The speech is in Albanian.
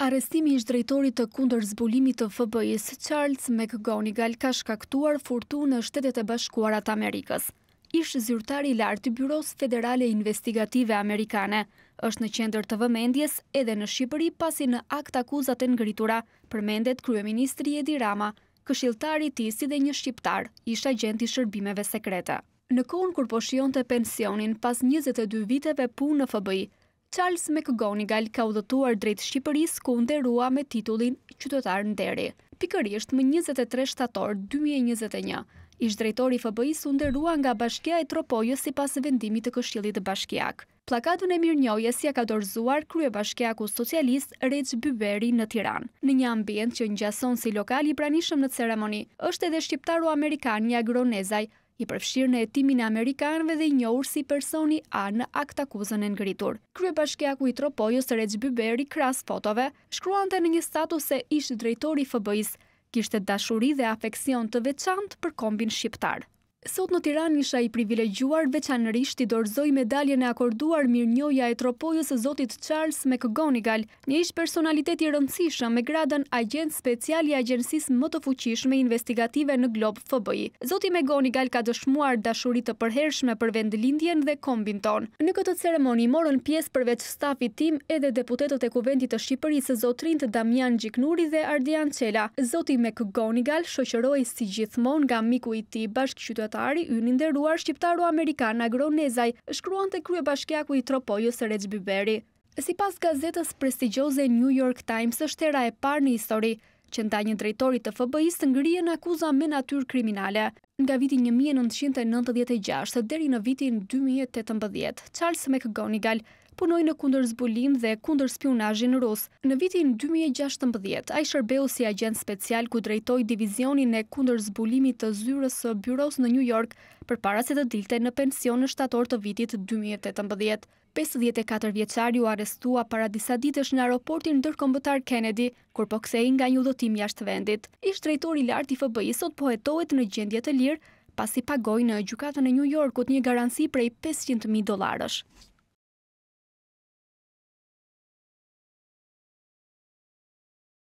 Arestimi ishtë drejtorit të kundër zbulimit të FBI-s Charles McGonigal ka shkaktuar furtu në shtetet e bashkuarat Amerikës. Ish zyrtari lartë të Byros Federale Investigative Amerikane, është në qender të vëmendjes edhe në Shqipëri pasi në akt akuzat e ngritura, përmendet Kryeministri Edi Rama, këshiltari tisi dhe një shqiptar, ish agenti shërbimeve sekrete. Në kohën kur po të pensionin pas 22 viteve pun në fbi Charles McGonigal ka udhëtuar drejt Shqipëris ku nderua me titullin qytetar në deri. Pikërisht më 23 shtator 2021, ish drejtori FBI-së u nderua nga bashkia e Tropojës si pas vendimit të këshillit të bashkiak. Plakatën e mirënjohjes si a ka dorëzuar krye bashkjaku socialist Rex Biberi në Tiran. Në një ambient që ngjason si lokal i pranishëm në ceremoni, është edhe shqiptaru Amerikania Gronezaj, i përfshirë në etimin e Amerikanëve dhe i njohur si personi A në akt akuzën e ngritur. Krye bashkja ku i tropojës të reqë kras fotove, shkruante në një status e ishtë drejtori FBIS, kishtë dashuri dhe afekcion të veçant për kombin shqiptarë. Sot në Tiran isha i privilegjuar veçanërisht i dorzoj medaljen e akorduar mirë njoja e tropojës e Zotit Charles McGonigal, një ish personaliteti rëndësisha me gradën agent special i agjensis më të fuqishme investigative në globë FBI. Zoti McGonigal ka dëshmuar dashurit të përhershme për vendlindjen dhe kombin ton. Në këtë ceremoni morën pjesë përveç stafi tim edhe deputetot e kuvendit të Shqipërisë Zotrin të Damian Gjiknuri dhe Ardian Qela. Zoti McGonigal shoqëroj si gjithmon nga miku i ti bashkë qytetari, ynin deruar shqiptaro-amerikan agronezaj, shkruan të krye bashkjaku i tropojës reç Biberi. Si pas gazetës prestigjose New York Times është era e parë në histori, që nda një drejtori të fbi së të ngrije në akuza me natyrë kriminale. Nga viti 1996 dhe deri në vitin 2018, Charles McGonigal, punoi në kundër zbulimit dhe kundër spionazhit rus. Në vitin 2016, ai shërbeu si agent special ku drejtoi divizionin e kundër zbulimit të zyrës së byros në New York përpara se të dilte në pension në shtator të vitit 2018. 54-vjeçari u arrestua para disa ditësh në aeroportin ndërkombëtar Kennedy kur po kthehej nga një udhëtim jashtë vendit. Ish-drejtori i lart i FBI sot po në gjendje të lirë, pasi pagoi në gjykatën e New Yorkut një garanci prej 500,000 dollarësh.